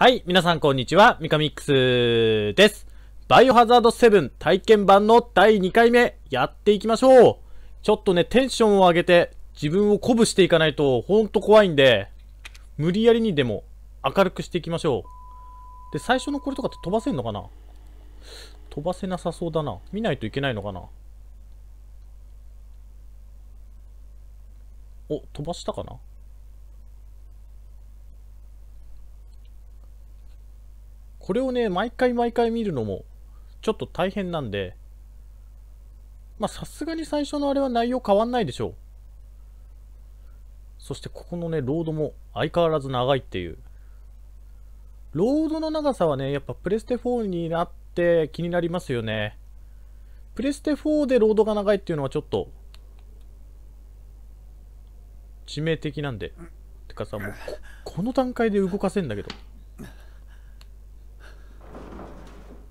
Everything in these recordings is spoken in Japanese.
はい、皆さんこんにちは、ミカミックスです。バイオハザード7体験版の第2回目、やっていきましょうちょっとね、テンションを上げて、自分を鼓舞していかないと、ほんと怖いんで、無理やりにでも、明るくしていきましょう。で、最初のこれとかって飛ばせんのかな飛ばせなさそうだな。見ないといけないのかなお、飛ばしたかなこれをね、毎回毎回見るのも、ちょっと大変なんで、まあ、さすがに最初のあれは内容変わんないでしょう。そして、ここのね、ロードも相変わらず長いっていう。ロードの長さはね、やっぱプレステ4になって気になりますよね。プレステ4でロードが長いっていうのはちょっと、致命的なんで。てかさ、もうこ、この段階で動かせんだけど。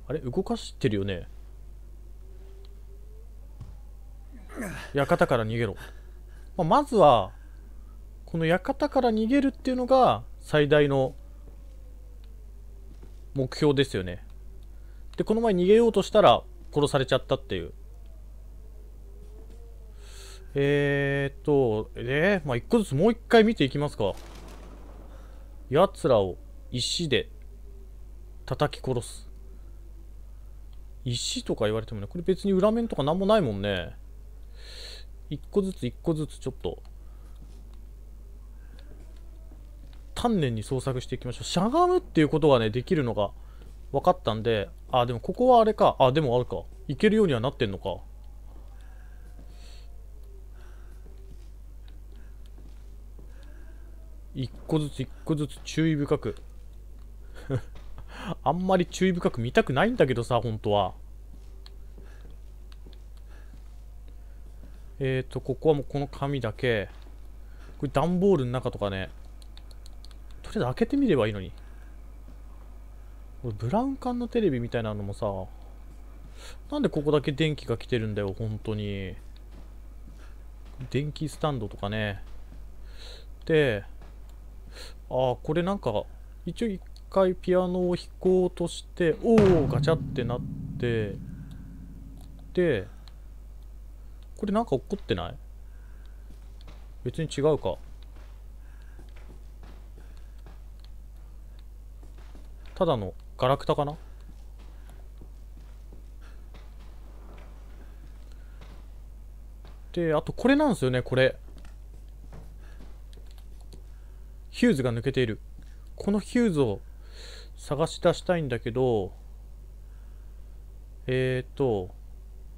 あれ動かしてるよね館から逃げろ、まあ、まずはこの館から逃げるっていうのが最大の目標ですよねでこの前逃げようとしたら殺されちゃったっていうえー、っとえー、まあ一個ずつもう一回見ていきますか奴らを石で叩き殺す石とか言われてもね、これ別に裏面とかなんもないもんね。一個ずつ一個ずつちょっと、丹念に捜索していきましょう。しゃがむっていうことがね、できるのが分かったんで、あ、でもここはあれか。あ、でもあるか。いけるようにはなってんのか。一個ずつ一個ずつ注意深くあんまり注意深く見たくないんだけどさ、本当は。えっ、ー、と、ここはもうこの紙だけ。これ段ボールの中とかね。とりあえず開けてみればいいのに。これブラウン管のテレビみたいなのもさ、なんでここだけ電気が来てるんだよ、本当に。電気スタンドとかね。で、ああ、これなんか、一応回ピアノを弾こうとしておおガチャってなってでこれなんか起こってない別に違うかただのガラクタかなであとこれなんですよねこれヒューズが抜けているこのヒューズを探し出したいんだけど、えっ、ー、と、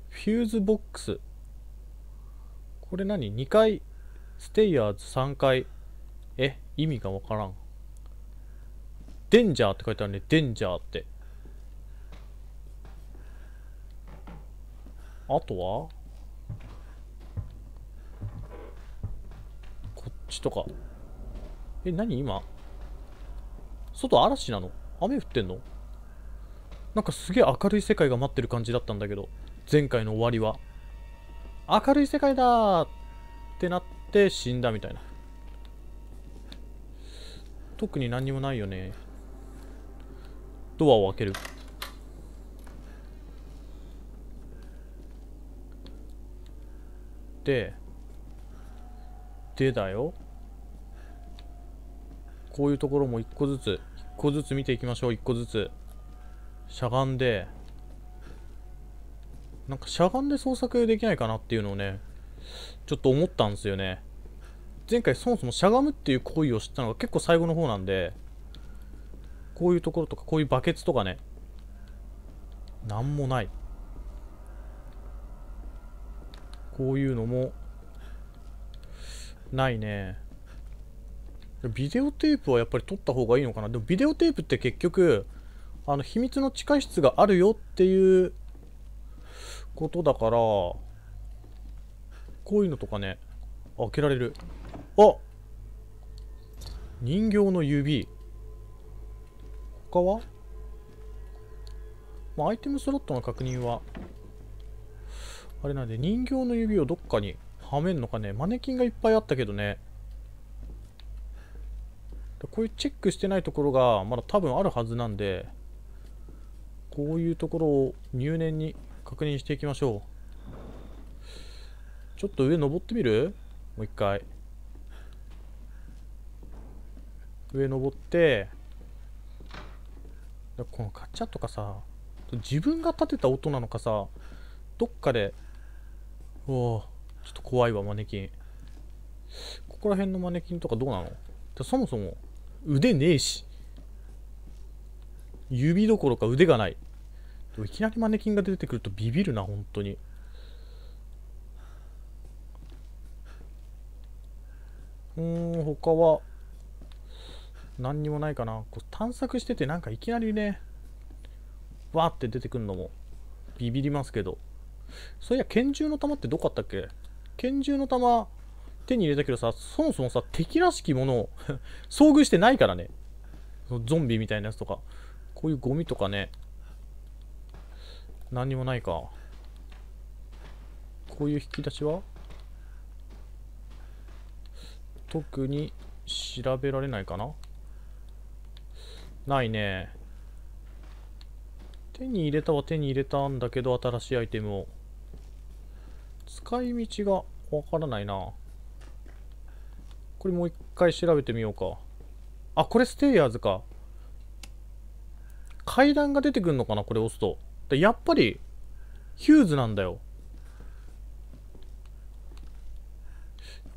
フューズボックス。これ何 ?2 回、ステイヤーズ3回。え、意味がわからん。デンジャーって書いてあるね。デンジャーって。あとはこっちとか。え、何今外嵐なの雨降ってんのなんかすげえ明るい世界が待ってる感じだったんだけど、前回の終わりは。明るい世界だってなって死んだみたいな。特に何にもないよね。ドアを開ける。で、でだよ。こういうところも一個ずつ個ずつ見ていきましょう1個ずつしゃがんでなんかしゃがんで捜索できないかなっていうのをねちょっと思ったんですよね前回そもそもしゃがむっていう行為を知ったのが結構最後の方なんでこういうところとかこういうバケツとかねなんもないこういうのもないねビデオテープはやっぱり撮った方がいいのかなでもビデオテープって結局あの秘密の地下室があるよっていうことだからこういうのとかね開けられるあ人形の指他は、まあ、アイテムスロットの確認はあれなんで人形の指をどっかにはめんのかねマネキンがいっぱいあったけどねこういうチェックしてないところがまだ多分あるはずなんでこういうところを入念に確認していきましょうちょっと上登ってみるもう一回上登ってこのガチャとかさ自分が立てた音なのかさどっかでおおちょっと怖いわマネキンここら辺のマネキンとかどうなのそもそも腕ねえし指どころか腕がないいきなりマネキンが出てくるとビビるな本当にうん他は何にもないかなこう探索しててなんかいきなりねわーって出てくるのもビビりますけどそういや拳銃の弾ってどこあったっけ拳銃の弾手に入れたけどさ、そもそもさ、敵らしきものを 遭遇してないからね。ゾンビみたいなやつとか。こういうゴミとかね。何にもないか。こういう引き出しは特に調べられないかなないね。手に入れたは手に入れたんだけど、新しいアイテムを。使い道がわからないな。これもう一回調べてみようかあこれステイヤーズか階段が出てくるのかなこれ押すとでやっぱりヒューズなんだよやっ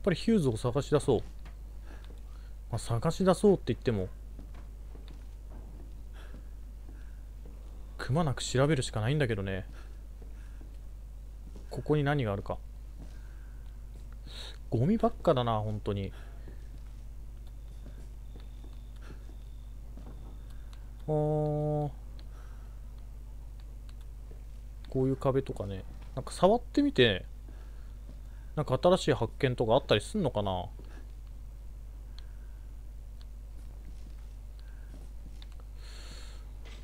ぱりヒューズを探し出そう、まあ、探し出そうって言ってもくまなく調べるしかないんだけどねここに何があるかゴミばっかだな本当にこういう壁とかねなんか触ってみてなんか新しい発見とかあったりすんのかな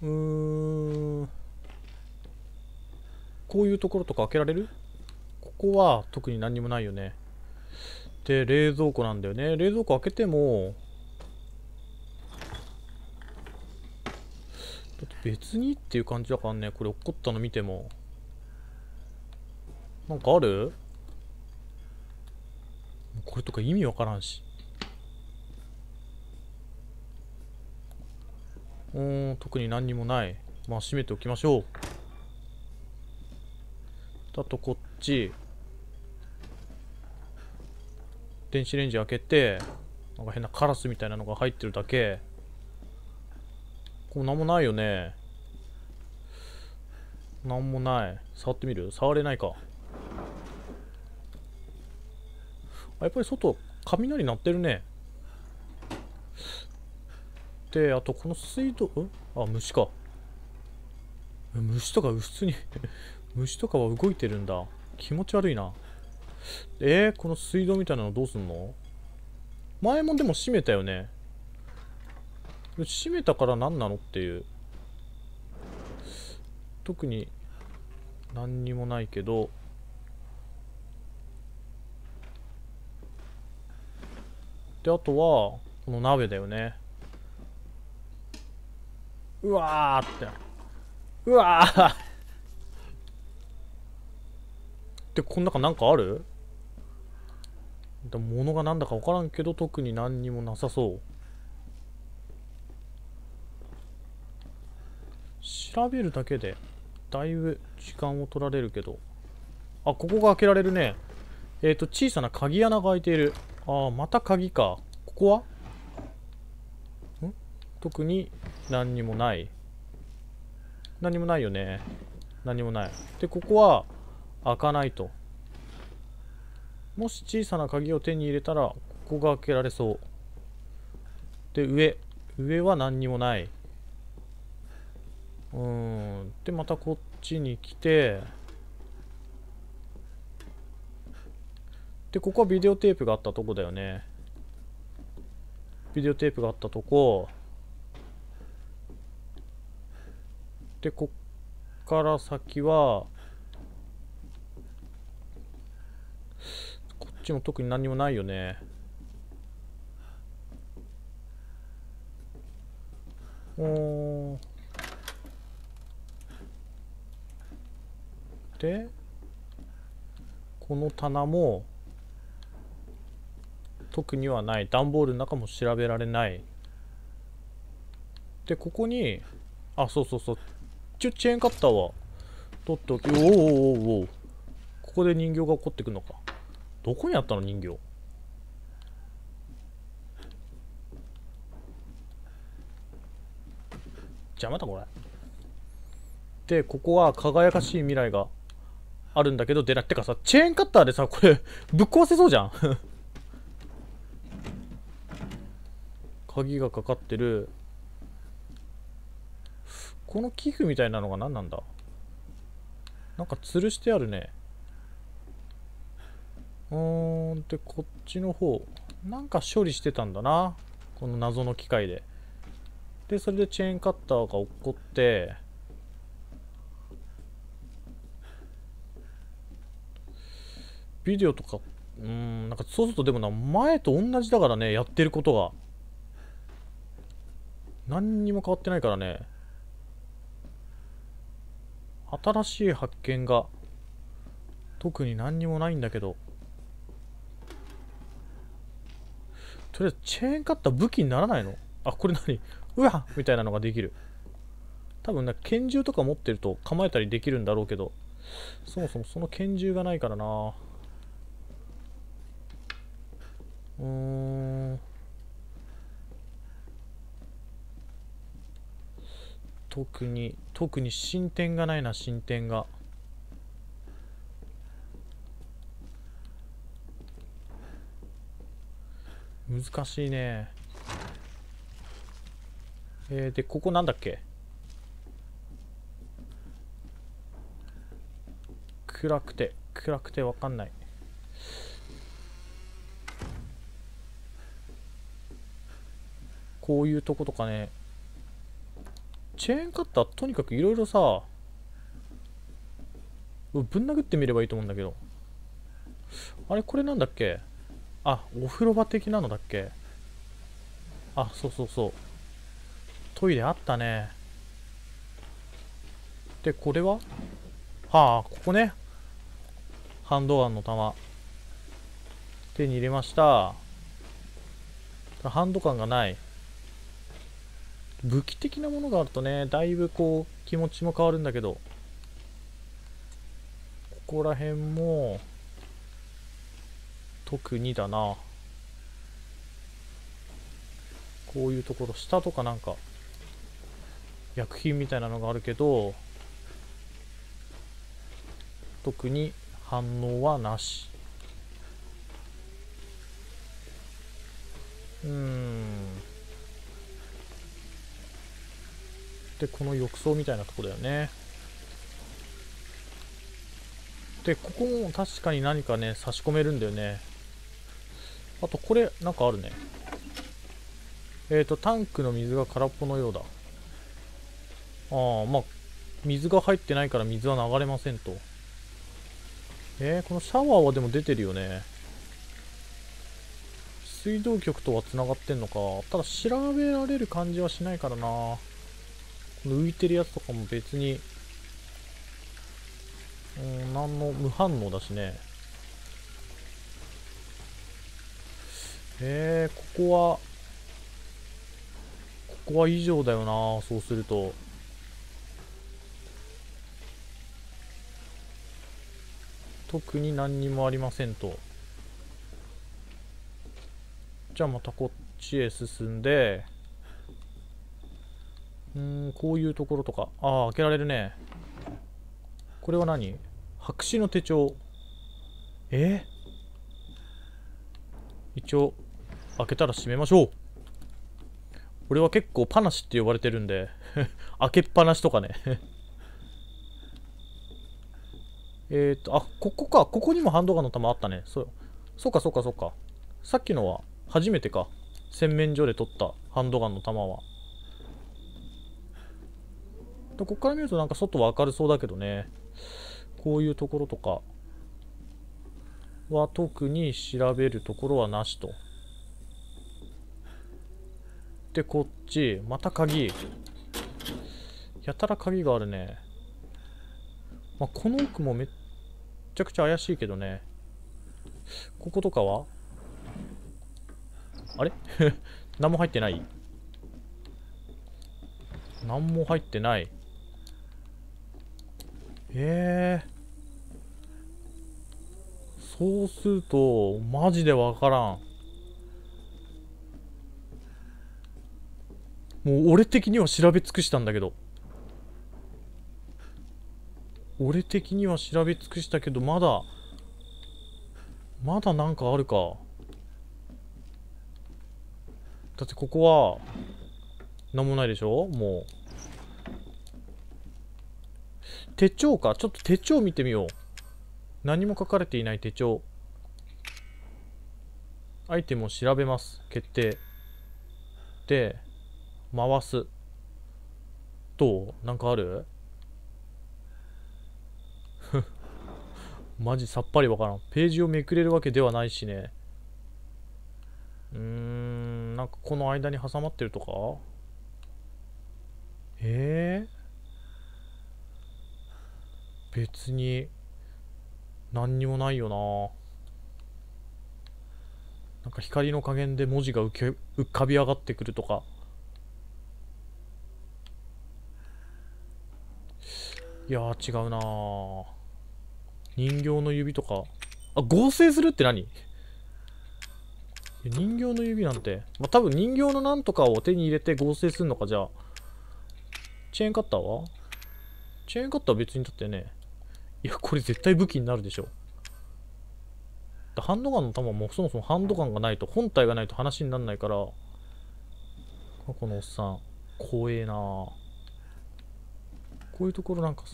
うんこういうところとか開けられるここは特に何にもないよねで冷蔵庫なんだよね冷蔵庫開けても別にっていう感じだからねこれ怒ったの見てもなんかあるこれとか意味わからんしうん特に何にもないまあ閉めておきましょうあとこっち電子レンジ開けてなんか変なカラスみたいなのが入ってるだけここ何もないよね何もない触ってみる触れないかやっぱり外雷鳴ってるねであとこの水道あ虫か虫とか普通に 虫とかは動いてるんだ気持ち悪いなえー、この水道みたいなのどうすんの前もでも閉めたよね閉めたから何なのっていう特に何にもないけどであとはこの鍋だよねうわーってうわっでこの中なんかある物がなんだか分からんけど特に何にもなさそう調べるだけでだいぶ時間を取られるけどあここが開けられるねえっ、ー、と小さな鍵穴が開いているああまた鍵かここはん特に何にもない何もないよね何もないでここは開かないともし小さな鍵を手に入れたらここが開けられそうで上上は何にもないうんでまたこっちに来てでここはビデオテープがあったとこだよねビデオテープがあったとこでこっから先はこっちも特に何もないよねおん。でこの棚も特にはない段ボールの中も調べられないでここにあそうそうそうチュチェーンカッターは取っておきおおおおおここで人形が起こってくるのかどこにあったの人形邪魔だこれでここは輝かしい未来があるんだけど出ないてかさチェーンカッターでさこれぶっ壊せそうじゃん 鍵がかかってるこの寄付みたいなのが何なんだなんか吊るしてあるねうーんでこっちの方なんか処理してたんだなこの謎の機械ででそれでチェーンカッターが落っこってビデオとかうんなんかそうするとでもな前と同じだからねやってることが何にも変わってないからね新しい発見が特に何にもないんだけどとりあえずチェーンカッター武器にならないのあこれ何うわみたいなのができる多分な拳銃とか持ってると構えたりできるんだろうけどそもそもその拳銃がないからなうん特に特に進展がないな進展が難しいねえー、でここなんだっけ暗くて暗くて分かんないこういうとことかねチェーンカッターとにかくいろいろさぶん殴ってみればいいと思うんだけどあれこれなんだっけあお風呂場的なのだっけあそうそうそうトイレあったねでこれははあここねハンドガンの弾手に入れましたハンドガンがない武器的なものがあるとねだいぶこう気持ちも変わるんだけどここら辺も特にだなこういうところ下とかなんか薬品みたいなのがあるけど特に反応はなしうんでこの浴槽みたいなとこだよねでここも確かに何かね差し込めるんだよねあとこれなんかあるねえっ、ー、とタンクの水が空っぽのようだああまあ水が入ってないから水は流れませんとえー、このシャワーはでも出てるよね水道局とはつながってんのかただ調べられる感じはしないからなこの浮いてるやつとかも別に、うん、なんの、無反応だしね。えー、ここは、ここは以上だよな、そうすると。特に何にもありませんと。じゃあまたこっちへ進んで、うんこういうところとかああ開けられるねこれは何白紙の手帳え一応開けたら閉めましょう俺は結構パナシって呼ばれてるんで 開けっぱなしとかね えっとあここかここにもハンドガンの弾あったねそうそうかそうかそうかさっきのは初めてか洗面所で取ったハンドガンの弾はここから見るとなんか外は明るそうだけどねこういうところとかは特に調べるところはなしとでこっちまた鍵やたら鍵があるね、まあ、この奥もめっちゃくちゃ怪しいけどねこことかはあれ 何も入ってない何も入ってないへえそうするとマジで分からんもう俺的には調べ尽くしたんだけど俺的には調べ尽くしたけどまだまだなんかあるかだってここは何もないでしょもう手帳か。ちょっと手帳見てみよう。何も書かれていない手帳。アイテムを調べます。決定。で、回す。どうなんかあるマジさっぱりわからん。ページをめくれるわけではないしね。うーん、なんかこの間に挟まってるとかえー別に何にもないよななんか光の加減で文字が浮け浮かび上がってくるとかいや違うな人形の指とかあ合成するって何人形の指なんて、まあ、多分人形のなんとかを手に入れて合成するのかじゃあチェーンカッターはチェーンカッターは別にだってねいや、これ絶対武器になるでしょ。ハンドガンの弾もそもそもハンドガンがないと、本体がないと話にならないから、このおっさん、怖えなこういうところなんか、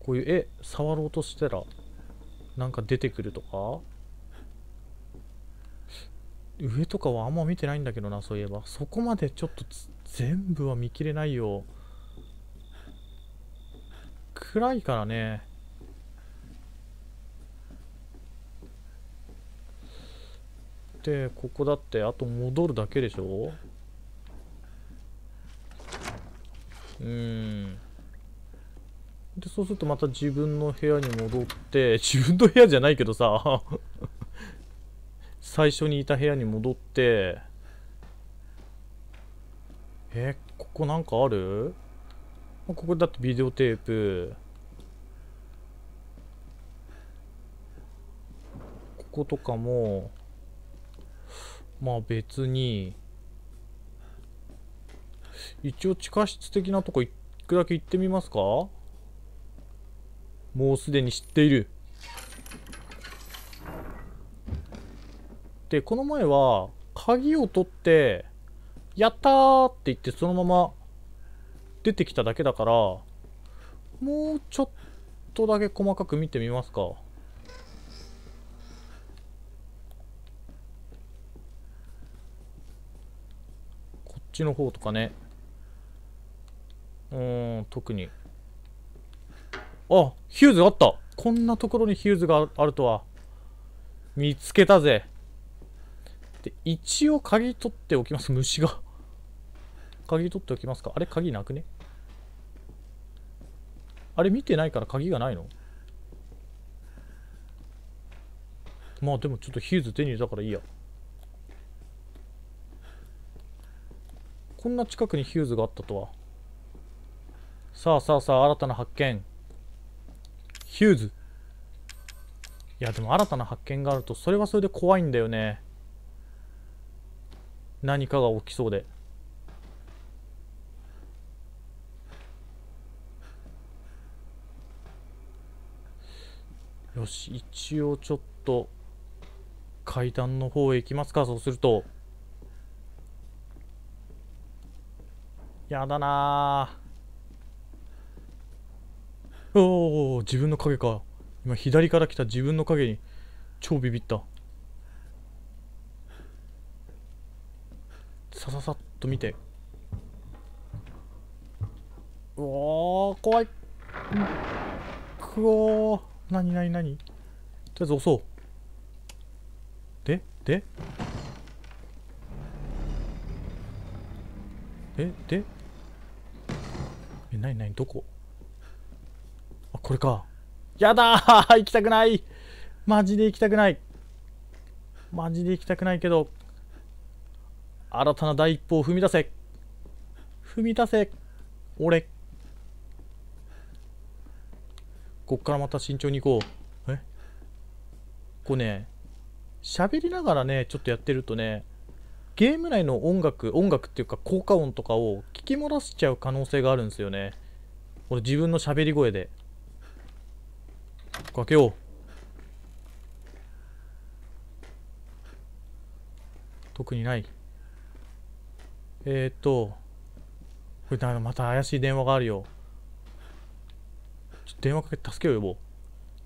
こういうえ、触ろうとしたら、なんか出てくるとか上とかはあんま見てないんだけどな、そういえば。そこまでちょっと全部は見切れないよ。暗いからねでここだってあと戻るだけでしょうんでそうするとまた自分の部屋に戻って自分の部屋じゃないけどさ 最初にいた部屋に戻ってえここなんかあるここだってビデオテープこことかもまあ別に一応地下室的なとこいくだけ行ってみますかもうすでに知っているでこの前は鍵を取ってやったって言ってそのまま出てきただけだからもうちょっとだけ細かく見てみますかこっちの方とかねうん特にあヒューズあったこんなところにヒューズがあるとは見つけたぜで一応鍵取っておきます虫が鍵取っておきますかあれ鍵なくねあれ見てないから鍵がないのまあでもちょっとヒューズ手に入れたからいいやこんな近くにヒューズがあったとはさあさあさあ新たな発見ヒューズいやでも新たな発見があるとそれはそれで怖いんだよね何かが起きそうで。よし一応ちょっと階段の方へ行きますかそうするとやだなおお自分の影か今左から来た自分の影に超ビビったさささっと見てうおー怖いくおー何何何とりあえず押そうででえでえ何何どこあこれかやだー行きたくないマジで行きたくないマジで行きたくないけど新たな第一歩を踏み出せ踏み出せ俺こっからまた慎重に行こう。えこうね、喋りながらね、ちょっとやってるとね、ゲーム内の音楽、音楽っていうか効果音とかを聞き漏らしちゃう可能性があるんですよね。俺自分の喋り声で。かけよう。特にない。えー、っと、これまた怪しい電話があるよ。ちょっと電話かけて助けを呼ぼう。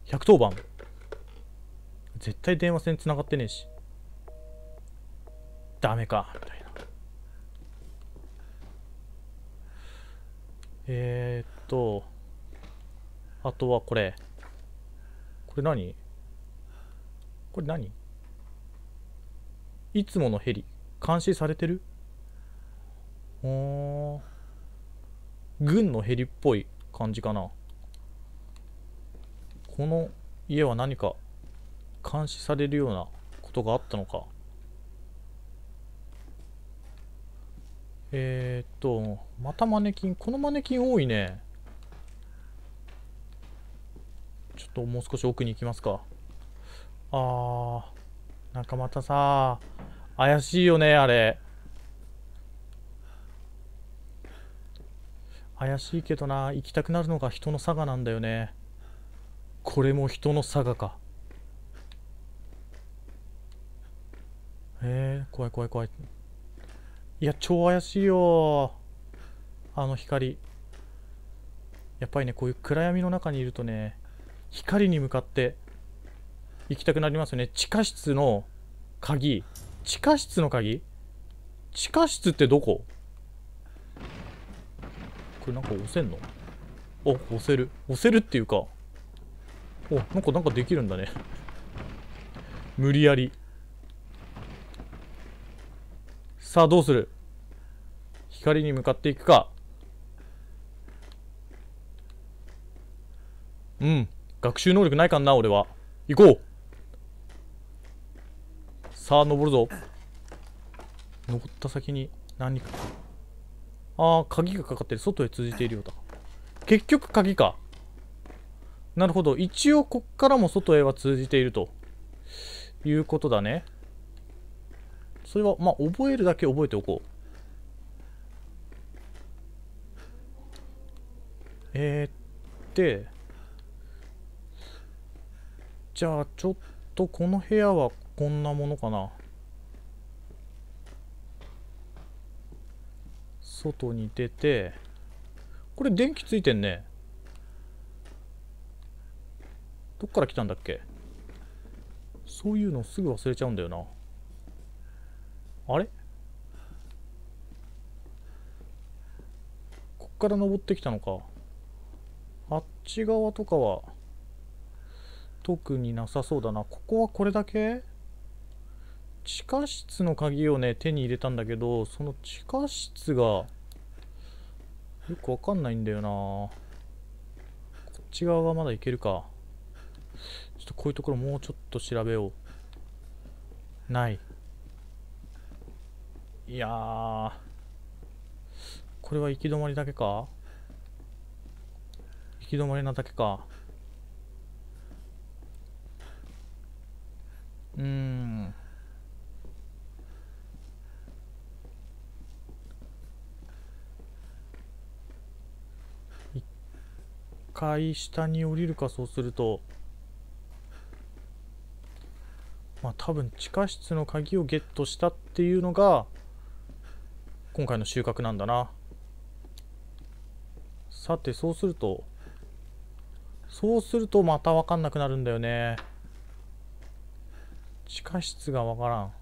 110番。絶対電話線繋がってねえし。ダメか、みたいな。えー、っと、あとはこれ。これ何これ何いつものヘリ、監視されてるおー。軍のヘリっぽい感じかな。この家は何か監視されるようなことがあったのかえー、っとまたマネキンこのマネキン多いねちょっともう少し奥に行きますかあーなんかまたさ怪しいよねあれ怪しいけどな行きたくなるのが人の差がなんだよねこれも人のさがかえー、怖い怖い怖いいや超怪しいよあの光やっぱりねこういう暗闇の中にいるとね光に向かって行きたくなりますよね地下室の鍵地下室の鍵地下室ってどここれなんか押せんのあ押せる押せるっていうかおなんかなんかできるんだね無理やりさあどうする光に向かっていくかうん学習能力ないかな俺は行こうさあ登るぞ登った先に何かああ鍵がかかってる外へ通じているようだ結局鍵かなるほど。一応、こっからも外へは通じているということだね。それは、まあ、覚えるだけ覚えておこう。えー、で、じゃあ、ちょっと、この部屋はこんなものかな。外に出て、これ電気ついてんね。どっから来たんだっけそういうのすぐ忘れちゃうんだよなあれこっから登ってきたのかあっち側とかは特になさそうだなここはこれだけ地下室の鍵をね手に入れたんだけどその地下室がよくわかんないんだよなこっち側がまだいけるかちょっとこういうところもうちょっと調べよう。ない。いやこれは行き止まりだけか行き止まりなだけか。うーん。一回下に降りるかそうするとまあ、多分地下室の鍵をゲットしたっていうのが今回の収穫なんだなさてそうするとそうするとまた分かんなくなるんだよね地下室が分からん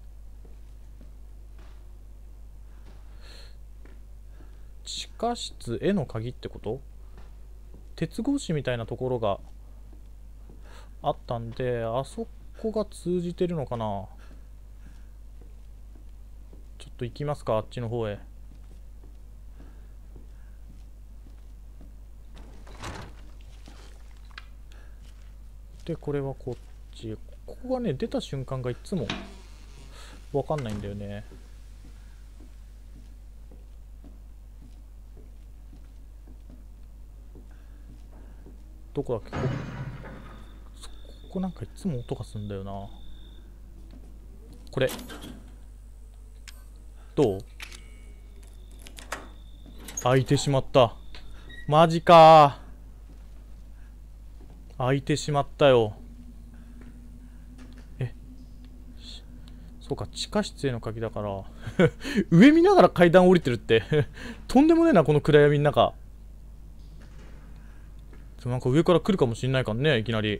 地下室への鍵ってこと鉄格子みたいなところがあったんであそこが通じてるのかなちょっと行きますかあっちの方へでこれはこっちここがね出た瞬間がいつも分かんないんだよねどこだっけこなんかいつも音がすんだよなこれどう開いてしまったマジか開いてしまったよえそうか地下室への鍵だから 上見ながら階段降りてるって とんでもねえなこの暗闇の中なんか上から来るかもしんないからねいきなり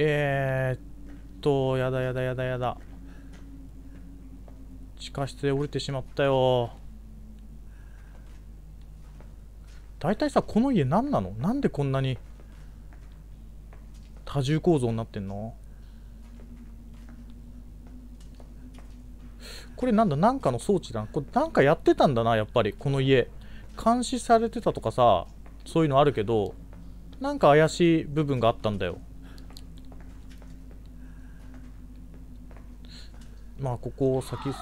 えー、っと、やだやだやだやだ。地下室で降りてしまったよ。大体さ、この家何なのなんでこんなに多重構造になってんのこれなんだなんかの装置だな。これなんかやってたんだな、やっぱり。この家。監視されてたとかさ、そういうのあるけど、なんか怪しい部分があったんだよ。まあここを先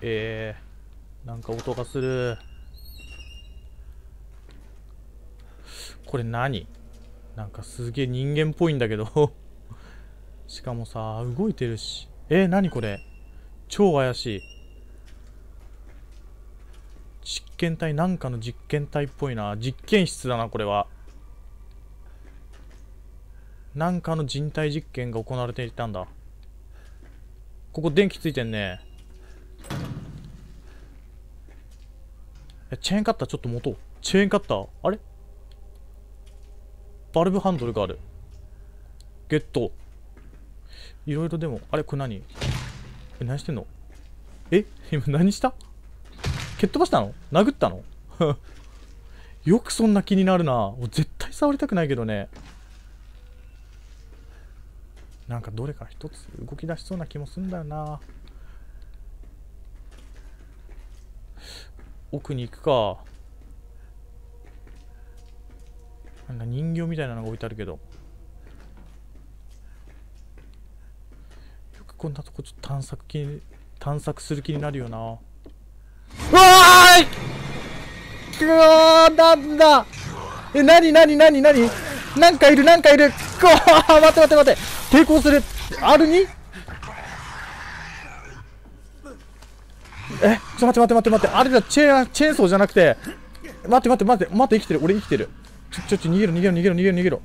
えー、なんか音がするこれ何なんかすげえ人間っぽいんだけど しかもさ動いてるしえー、何これ超怪しい実験体なんかの実験体っぽいな実験室だなこれはなんかの人体実験が行われていたんだここ電気ついてんねチェーンカッターちょっと持とうチェーンカッターあれバルブハンドルがあるゲットいろいろでもあれこれ何え何してんのえ今何した蹴っ飛ばしたの殴ったの よくそんな気になるな絶対触りたくないけどねなんかどれか一つ動き出しそうな気もすんだよな奥に行くかなんか人形みたいなのが置いてあるけどよくこんなとこちょっと探索気探索する気になるよなわーいうわーなんだえなになになになになんかいるなんかいるこわ待って待って待って抵抗する R2? えちょっと待って待って待ってあれだチェーンチェーンソーじゃなくて待って待って待って待って生きてる俺生きてるちょちょちょ逃げろ逃げろ逃げろ逃げろ逃げろ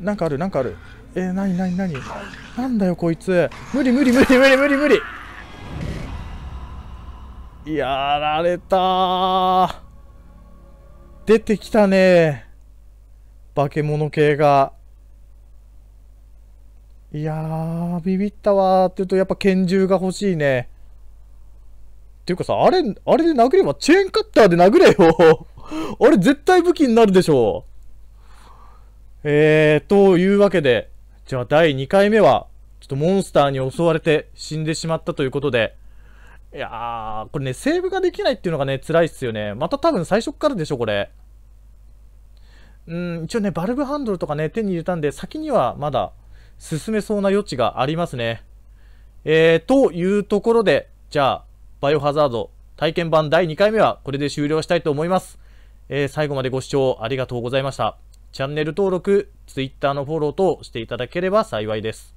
なんかあるなんかあるえー、なになになになんだよこいつ無理無理無理無理無理無理やられた出てきたね化け物系が。いやー、ビビったわーって言うと、やっぱ拳銃が欲しいね。っていうかさ、あれ、あれで殴れば、チェーンカッターで殴れよ あれ絶対武器になるでしょえー、というわけで、じゃあ第2回目は、ちょっとモンスターに襲われて死んでしまったということで、いやー、これね、セーブができないっていうのがね、辛いっすよね。また多分最初からでしょ、これ。うん、一応ね、バルブハンドルとかね、手に入れたんで、先にはまだ進めそうな余地がありますね。えー、というところで、じゃあ、バイオハザード体験版第2回目はこれで終了したいと思います。えー、最後までご視聴ありがとうございました。チャンネル登録、Twitter のフォロー等していただければ幸いです。